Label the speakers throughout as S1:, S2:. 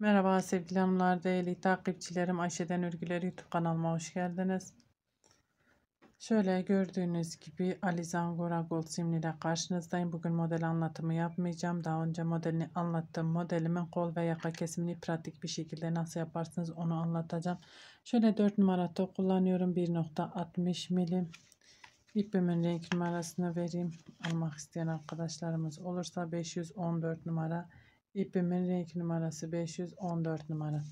S1: Merhaba sevgili hanımlar, değerli takipçilerim. Ayşe'den Örgüler YouTube kanalıma hoş geldiniz. Şöyle gördüğünüz gibi Alizan Gora Gold simli ile karşınızdayım. Bugün model anlatımı yapmayacağım. Daha önce modelini anlattım. Modelimin kol ve yaka kesimini pratik bir şekilde nasıl yaparsınız onu anlatacağım. Şöyle 4 numara tok kullanıyorum. 1.60 milim. İpimin renk numarasını vereyim. Almak isteyen arkadaşlarımız olursa 514 numara İpimin renk numarası 514 numara.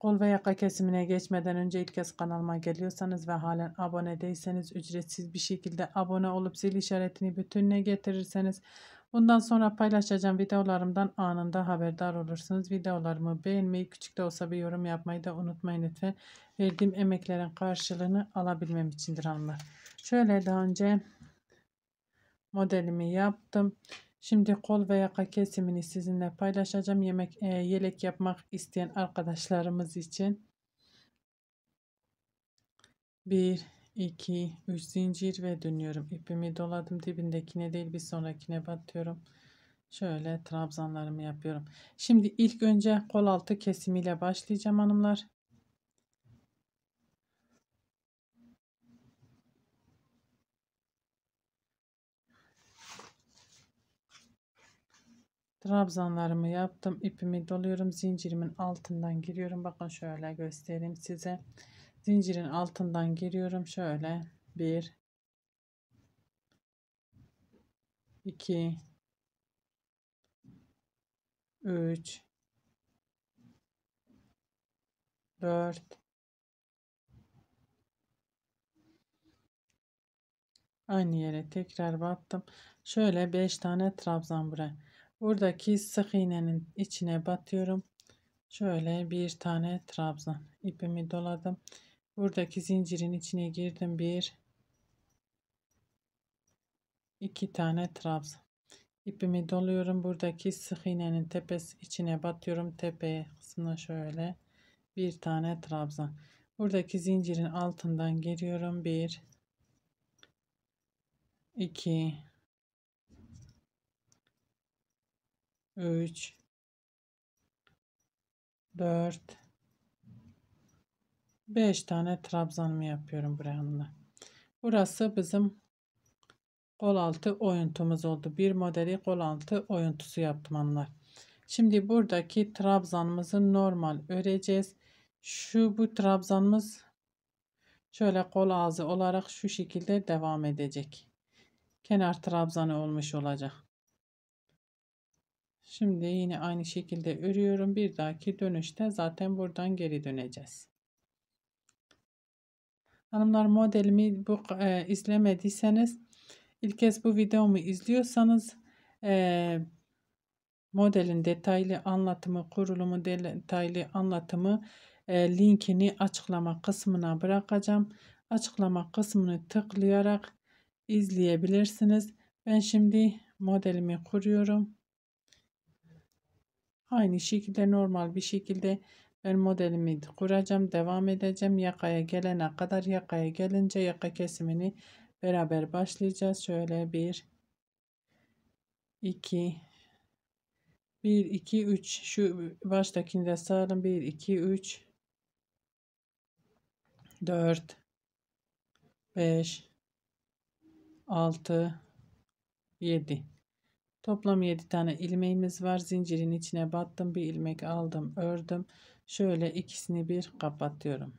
S1: Kol ve yaka kesimine geçmeden önce ilk kez kanalıma geliyorsanız ve halen abone değilseniz ücretsiz bir şekilde abone olup zil işaretini bütününe getirirseniz bundan sonra paylaşacağım videolarımdan anında haberdar olursunuz. Videolarımı beğenmeyi küçük de olsa bir yorum yapmayı da unutmayın lütfen. Verdiğim emeklerin karşılığını alabilmem içindir hanımlar. Şöyle daha önce modelimi yaptım. Şimdi kol ve yaka kesimini sizinle paylaşacağım. Yemek e, yelek yapmak isteyen arkadaşlarımız için 1 2 3 zincir ve dönüyorum. İpimi doladım dibindekine değil bir sonrakine batıyorum. Şöyle trabzanlarımı yapıyorum. Şimdi ilk önce kol altı kesimiyle başlayacağım hanımlar. Trabzanlarımı yaptım. ipimi doluyorum. Zincirimin altından giriyorum. Bakın şöyle göstereyim size. Zincirin altından giriyorum. Şöyle bir, iki, üç, dört. Aynı yere tekrar battım. Şöyle beş tane trabzan buraya. Buradaki sık iğnenin içine batıyorum. Şöyle bir tane trabzan ipimi doladım. Buradaki zincirin içine girdim. Bir, iki tane trabzan. İpimi doluyorum. Buradaki sık iğnenin tepesi içine batıyorum. Tepe kısmına şöyle bir tane trabzan. Buradaki zincirin altından giriyorum. Bir, iki, 3 4 5 tane trabzanımı yapıyorum buraya. Burası bizim kol altı oyuntumuz oldu. Bir modeli kol altı oyuntusu yaptım onlar. Şimdi buradaki trabzanımızı normal öreceğiz. Şu bu trabzanımız şöyle kol ağzı olarak şu şekilde devam edecek. Kenar trabzanı olmuş olacak. Şimdi yine aynı şekilde örüyorum. Bir dahaki dönüşte zaten buradan geri döneceğiz. Hanımlar modelimi bu e, izlemediyseniz ilk kez bu videomu izliyorsanız e, modelin detaylı anlatımı, kurulumu detaylı anlatımı e, linkini açıklama kısmına bırakacağım. Açıklama kısmını tıklayarak izleyebilirsiniz. Ben şimdi modelimi kuruyorum. Aynı şekilde normal bir şekilde ben modelimi kuracağım. Devam edeceğim. Yakaya gelene kadar yakaya gelince yaka kesimini beraber başlayacağız. Şöyle bir 2 1 2 3 şu baştakini de sarın 1 2 3 4 5 6 7 Toplam 7 tane ilmeğimiz var. Zincirin içine battım. Bir ilmek aldım. Ördüm. Şöyle ikisini bir kapatıyorum.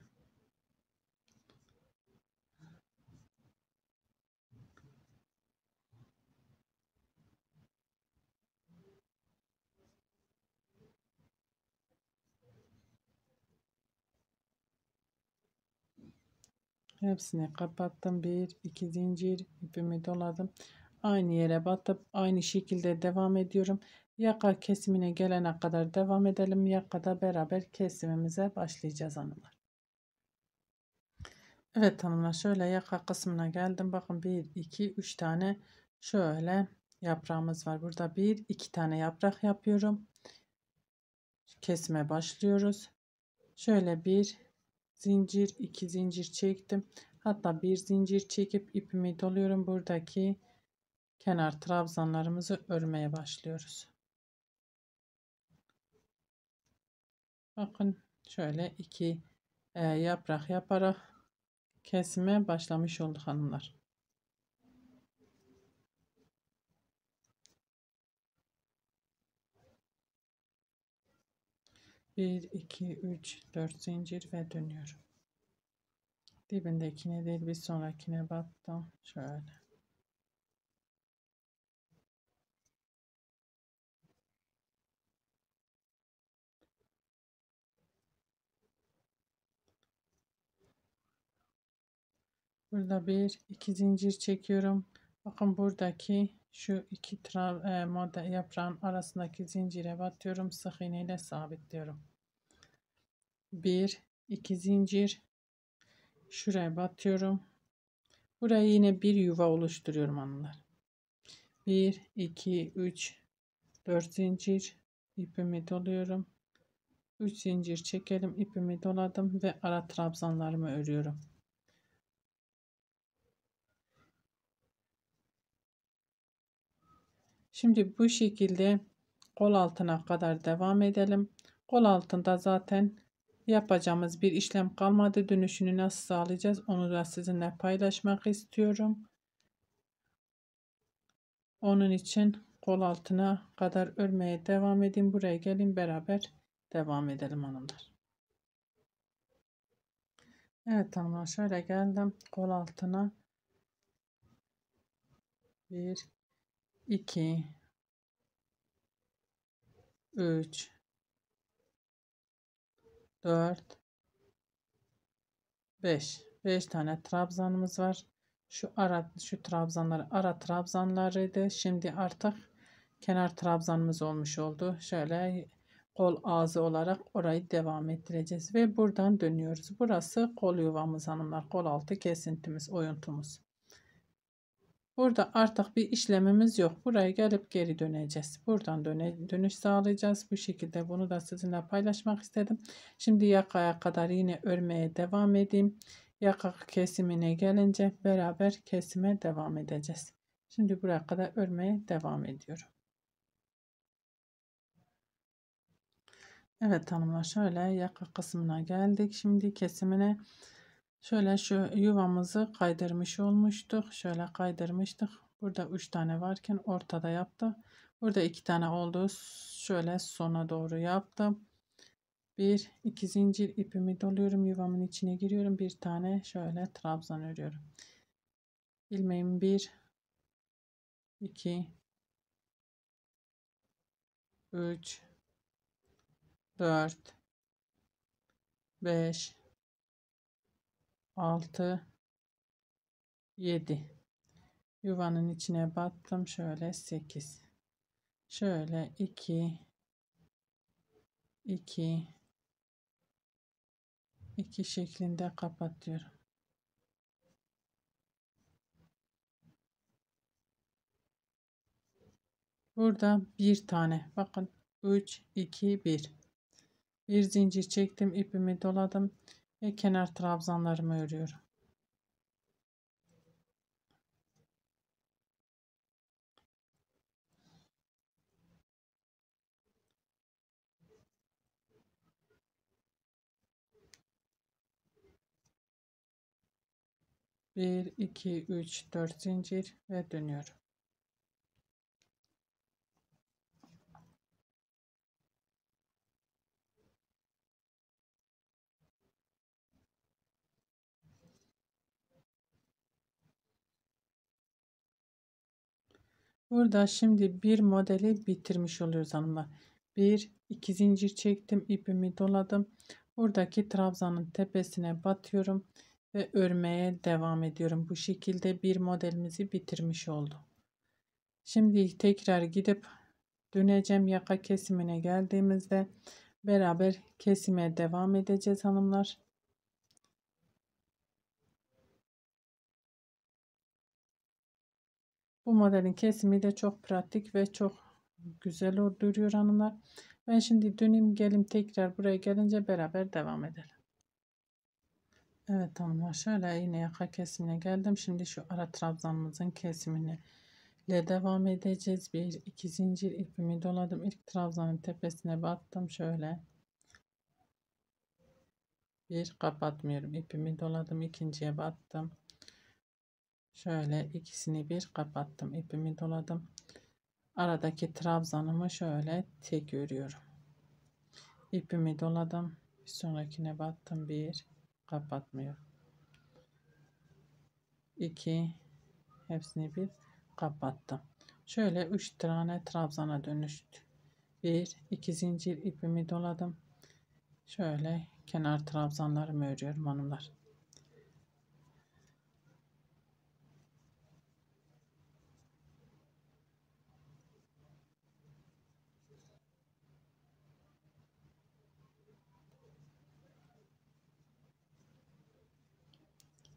S1: Hepsini kapattım. Bir, iki zincir ipimi doladım aynı yere batıp aynı şekilde devam ediyorum. Yaka kesimine gelene kadar devam edelim. Yakada beraber kesimimize başlayacağız hanımlar. Evet hanımlar şöyle yaka kısmına geldim. Bakın 1, 2, 3 tane şöyle yaprağımız var. Burada 1, 2 tane yaprak yapıyorum. Kesime başlıyoruz. Şöyle bir zincir, iki zincir çektim. Hatta bir zincir çekip ipimi doluyorum. Buradaki kenar trabzanlarımızı örmeye başlıyoruz. Bakın şöyle iki e, yaprak yaparak kesime başlamış olduk hanımlar. Bir, iki, üç, dört zincir ve dönüyorum. Dibindekine değil bir sonrakine battım. Şöyle. Burada bir iki zincir çekiyorum. Bakın buradaki şu iki trav, e, model yaprağın arasındaki zincire batıyorum. Sık iğne ile sabitliyorum. Bir iki zincir şuraya batıyorum. Buraya yine bir yuva oluşturuyorum hanımlar. Bir iki üç dört zincir ipimi doluyorum. Üç zincir çekelim. ipimi doladım ve ara trabzanlarımı örüyorum. Şimdi bu şekilde kol altına kadar devam edelim. Kol altında zaten yapacağımız bir işlem kalmadı. Dönüşünü nasıl sağlayacağız onu da sizinle paylaşmak istiyorum. Onun için kol altına kadar örmeye devam edin. Buraya gelin beraber devam edelim hanımlar. Evet hanımlar şöyle geldim kol altına. 1 2 3 4 5 5 tane trabzanımız var. Şu ara şu trabzanları ara trabzanlarıydı. Şimdi artık kenar trabzanımız olmuş oldu. Şöyle kol ağzı olarak orayı devam ettireceğiz ve buradan dönüyoruz. Burası kol yuvamız hanımlar. Kol altı kesintimiz, oyuntumuz. Burada artık bir işlemimiz yok. Buraya gelip geri döneceğiz. Buradan döne, dönüş sağlayacağız. Bu şekilde bunu da sizinle paylaşmak istedim. Şimdi yakaya kadar yine örmeye devam edeyim. Yaka kesimine gelince beraber kesime devam edeceğiz. Şimdi buraya kadar örmeye devam ediyorum. Evet hanımlar şöyle yaka kısmına geldik. Şimdi kesimine Şöyle şu yuvamızı kaydırmış olmuştuk. Şöyle kaydırmıştık. Burada 3 tane varken ortada yaptı. Burada 2 tane oldu. Şöyle sona doğru yaptım. 1 2 zincir ipimi doluyorum. Yuvamın içine giriyorum. Bir tane şöyle trabzan örüyorum. Ilmeğim 1 2 3 4 5 6 7 yuvanın içine battım şöyle 8 şöyle 2 2 2 şeklinde kapatıyorum burada bir tane bakın 3 2 1 bir zincir çektim ipimi doladım ve kenar trabzanlarımı örüyorum. Bir, iki, üç, dört zincir ve dönüyorum. Burada şimdi bir modeli bitirmiş oluyoruz hanımlar. Bir iki zincir çektim. ipimi doladım. Buradaki trabzanın tepesine batıyorum ve örmeye devam ediyorum. Bu şekilde bir modelimizi bitirmiş oldum. Şimdi tekrar gidip döneceğim yaka kesimine geldiğimizde beraber kesime devam edeceğiz hanımlar. Bu modelin kesimi de çok pratik ve çok güzel duruyor hanımlar. Ben şimdi döneyim gelim tekrar buraya gelince beraber devam edelim. Evet hanımlar şöyle iğne yaka kesimine geldim. Şimdi şu ara trabzanımızın kesimini ile devam edeceğiz. Bir iki zincir ipimi doladım. İlk trabzanın tepesine battım şöyle. Bir kapatmıyorum. ipimi doladım. ikinciye battım. Şöyle ikisini bir kapattım. ipimi doladım. Aradaki trabzanımı şöyle tek örüyorum. İpimi doladım. Bir sonrakine battım. Bir kapatmıyorum. İki, hepsini bir kapattım. Şöyle üç tane trabzana dönüştü. Bir, iki zincir ipimi doladım. Şöyle kenar trabzanlarımı örüyorum hanımlar.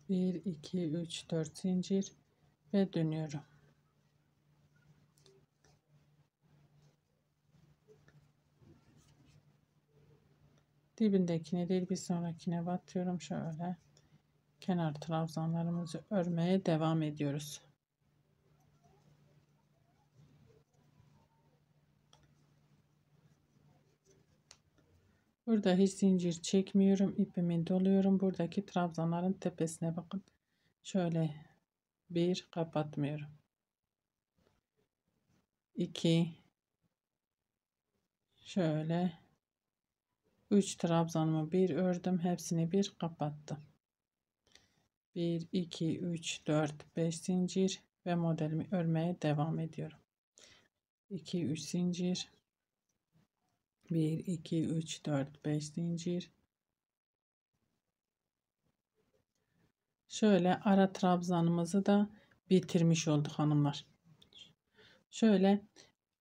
S1: 1 2 3 4 zincir ve dönüyorum. Dibindekine değil bir sonrakine batıyorum şöyle. Kenar trabzanlarımızı örmeye devam ediyoruz. Burada hiç zincir çekmiyorum. ipimi doluyorum. Buradaki trabzanların tepesine bakın. Şöyle bir kapatmıyorum. 2 şöyle 3 trabzanımı bir ördüm. Hepsini bir kapattım. 1 2 3 4 5 zincir ve modelimi örmeye devam ediyorum. 2 3 zincir 1 2 3 4 5 zincir şöyle ara trabzanımızı da bitirmiş olduk hanımlar şöyle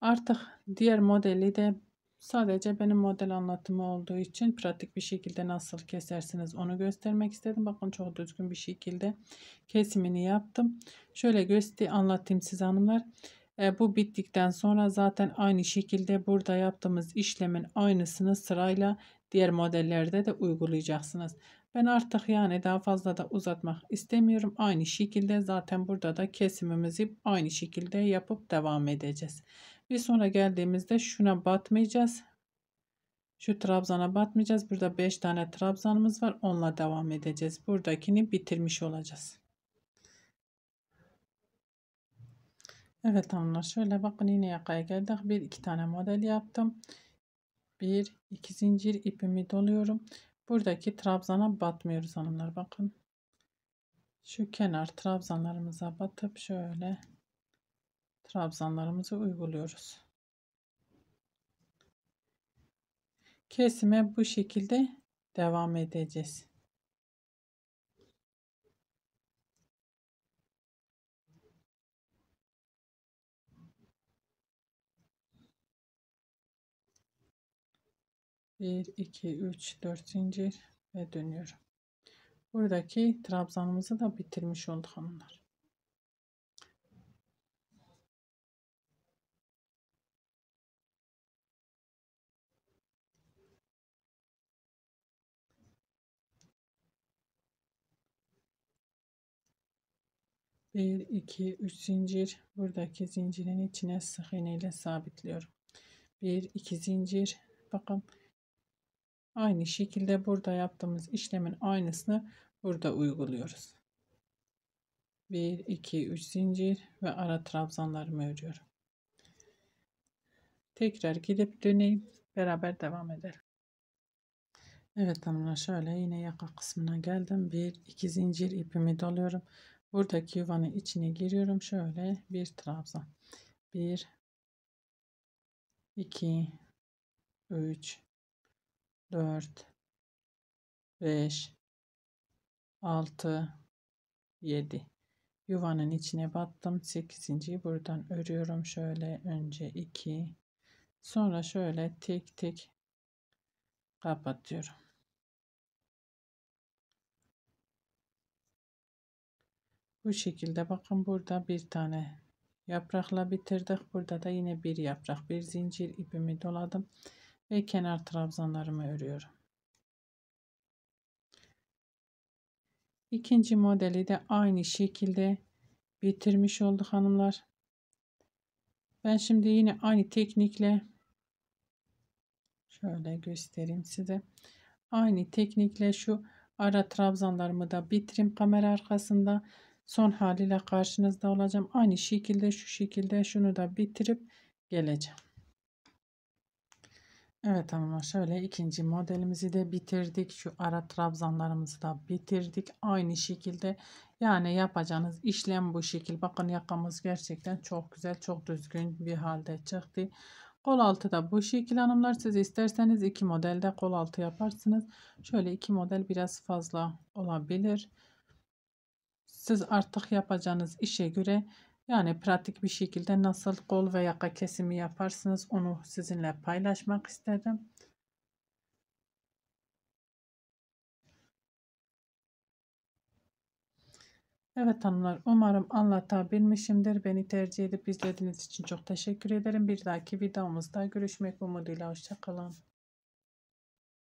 S1: artık diğer modeli de sadece benim model anlatımı olduğu için pratik bir şekilde nasıl kesersiniz onu göstermek istedim bakın çok düzgün bir şekilde kesimini yaptım şöyle göstereyim anlatayım size hanımlar e, bu bittikten sonra zaten aynı şekilde burada yaptığımız işlemin aynısını sırayla diğer modellerde de uygulayacaksınız. Ben artık yani daha fazla da uzatmak istemiyorum. Aynı şekilde zaten burada da kesimimizi aynı şekilde yapıp devam edeceğiz. Bir sonra geldiğimizde şuna batmayacağız. Şu trabzana batmayacağız. Burada 5 tane trabzanımız var. Onunla devam edeceğiz. Buradakini bitirmiş olacağız. Evet hanımlar şöyle bakın yine yakaya geldik. Bir iki tane model yaptım. Bir iki zincir ipimi doluyorum. Buradaki trabzana batmıyoruz hanımlar bakın. Şu kenar trabzanlarımıza batıp şöyle trabzanlarımızı uyguluyoruz. Kesime bu şekilde devam edeceğiz. 1 2 3 4 zincir ve dönüyorum buradaki trabzanımızı da bitirmiş olduk hanımlar Bir, iki, üç zincir. Buradaki zincirin içine sık iğne ile sabitliyorum. Bir, iki zincir. Bakın Aynı şekilde burada yaptığımız işlemin aynısını burada uyguluyoruz. 1, 2, 3 zincir ve ara trabzanlarımı örüyorum. Tekrar gidip döneyim. Beraber devam edelim. Evet hanımlar şöyle yine yaka kısmına geldim. 1, 2 zincir ipimi doluyorum. Buradaki yuvanın içine giriyorum. Şöyle bir trabzan. 1, 2, 3, 4 5 6 7 yuvanın içine battım 8. buradan örüyorum şöyle önce 2 sonra şöyle tek tek kapatıyorum bu şekilde bakın burada bir tane yaprakla bitirdik burada da yine bir yaprak bir zincir ipimi doladım ve kenar trabzanlarımı örüyorum. İkinci modeli de aynı şekilde bitirmiş olduk hanımlar. Ben şimdi yine aynı teknikle şöyle göstereyim size. Aynı teknikle şu ara trabzanlarımı da bitireyim kamera arkasında. Son haliyle karşınızda olacağım. Aynı şekilde şu şekilde şunu da bitirip geleceğim. Evet hanımlar şöyle ikinci modelimizi de bitirdik. Şu ara trabzanlarımızı da bitirdik. Aynı şekilde yani yapacağınız işlem bu şekil. Bakın yakamız gerçekten çok güzel çok düzgün bir halde çıktı. Kol altı da bu şekil hanımlar. Siz isterseniz iki modelde kol altı yaparsınız. Şöyle iki model biraz fazla olabilir. Siz artık yapacağınız işe göre yani pratik bir şekilde nasıl kol ve yaka kesimi yaparsınız onu sizinle paylaşmak istedim. Evet hanımlar umarım anlatabilmişimdir. Beni tercih edip izlediğiniz için çok teşekkür ederim. Bir dahaki videomuzda görüşmek umuduyla. Hoşçakalın.